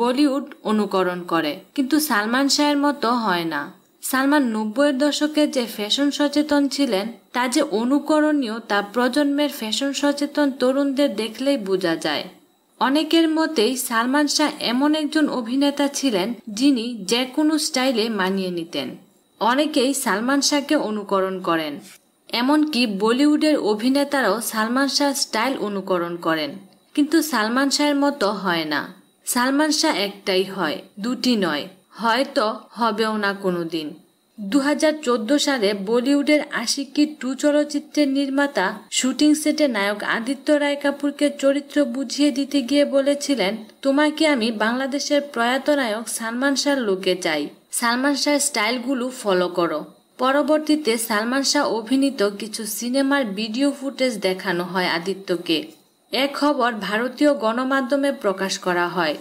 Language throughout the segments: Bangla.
বলিউড অনুকরণ করে কিন্তু সালমান শাহের মতো হয় না সালমান নব্বইয়ের দশকে যে ফ্যাশন সচেতন ছিলেন তা যে অনুকরণীয় তা প্রজন্মের ফ্যাশন সচেতন তরুণদের দেখলেই বোঝা যায় অনেকের মতেই সালমান শাহ এমন একজন অভিনেতা ছিলেন যিনি যে কোনো স্টাইলে মানিয়ে নিতেন অনেকেই সালমান শাহকে অনুকরণ করেন এমনকি বলিউডের অভিনেতারাও সালমান শাহ স্টাইল অনুকরণ করেন কিন্তু সালমান শাহের মতো হয় না সালমান শাহ একটাই হয় দুটি নয় হয়তো হবেও না কোনো দিন দু সালে বলিউডের আশিকি টু চলচ্চিত্রের নির্মাতা শুটিং সেটে নায়ক আদিত্য রায় কাপুরকে চরিত্র বুঝিয়ে দিতে গিয়ে বলেছিলেন তোমাকে আমি বাংলাদেশের প্রয়াত নায়ক সালমান শাহর লোকে চাই সালমান শাহর স্টাইলগুলো ফলো করো পরবর্তীতে সালমান শাহ অভিনীত কিছু সিনেমার ভিডিও ফুটেজ দেখানো হয় আদিত্যকে এ খবর ভারতীয় গণমাধ্যমে প্রকাশ করা হয়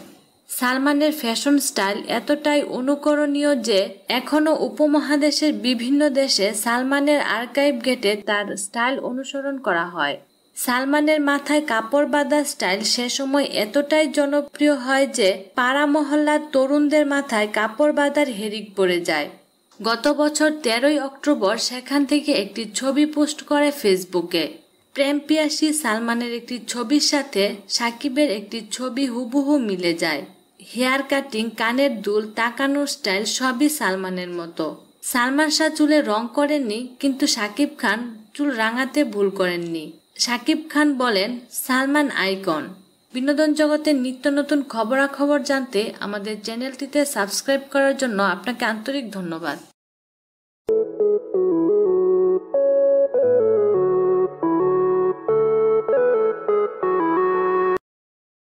সালমানের ফ্যাশন স্টাইল এতটাই অনুকরণীয় যে এখনও উপমহাদেশের বিভিন্ন দেশে সালমানের আর্কাইভ গেটে তার স্টাইল অনুসরণ করা হয় সালমানের মাথায় কাপড় বাঁধা স্টাইল সে সময় এতটাই জনপ্রিয় হয় যে পাড়া মহল্লার তরুণদের মাথায় কাপড় বাঁধার হেরিক পড়ে যায় গত বছর তেরোই অক্টোবর সেখান থেকে একটি ছবি পোস্ট করে ফেসবুকে প্রেম পিয়াসী সালমানের একটি ছবির সাথে সাকিবের একটি ছবি হুবহু মিলে যায় হেয়ার কাটিং কানের দুল তাকানোর স্টাইল সবই সালমানের মতো সালমান শাহ চুলে রং করেননি কিন্তু সাকিব খান চুল রাঙাতে ভুল করেননি সাকিব খান বলেন সালমান আইকন বিনোদন জগতে নিত্য নতুন খবরাখবর জানতে আমাদের চ্যানেলটিতে সাবস্ক্রাইব করার জন্য আপনাকে আন্তরিক ধন্যবাদ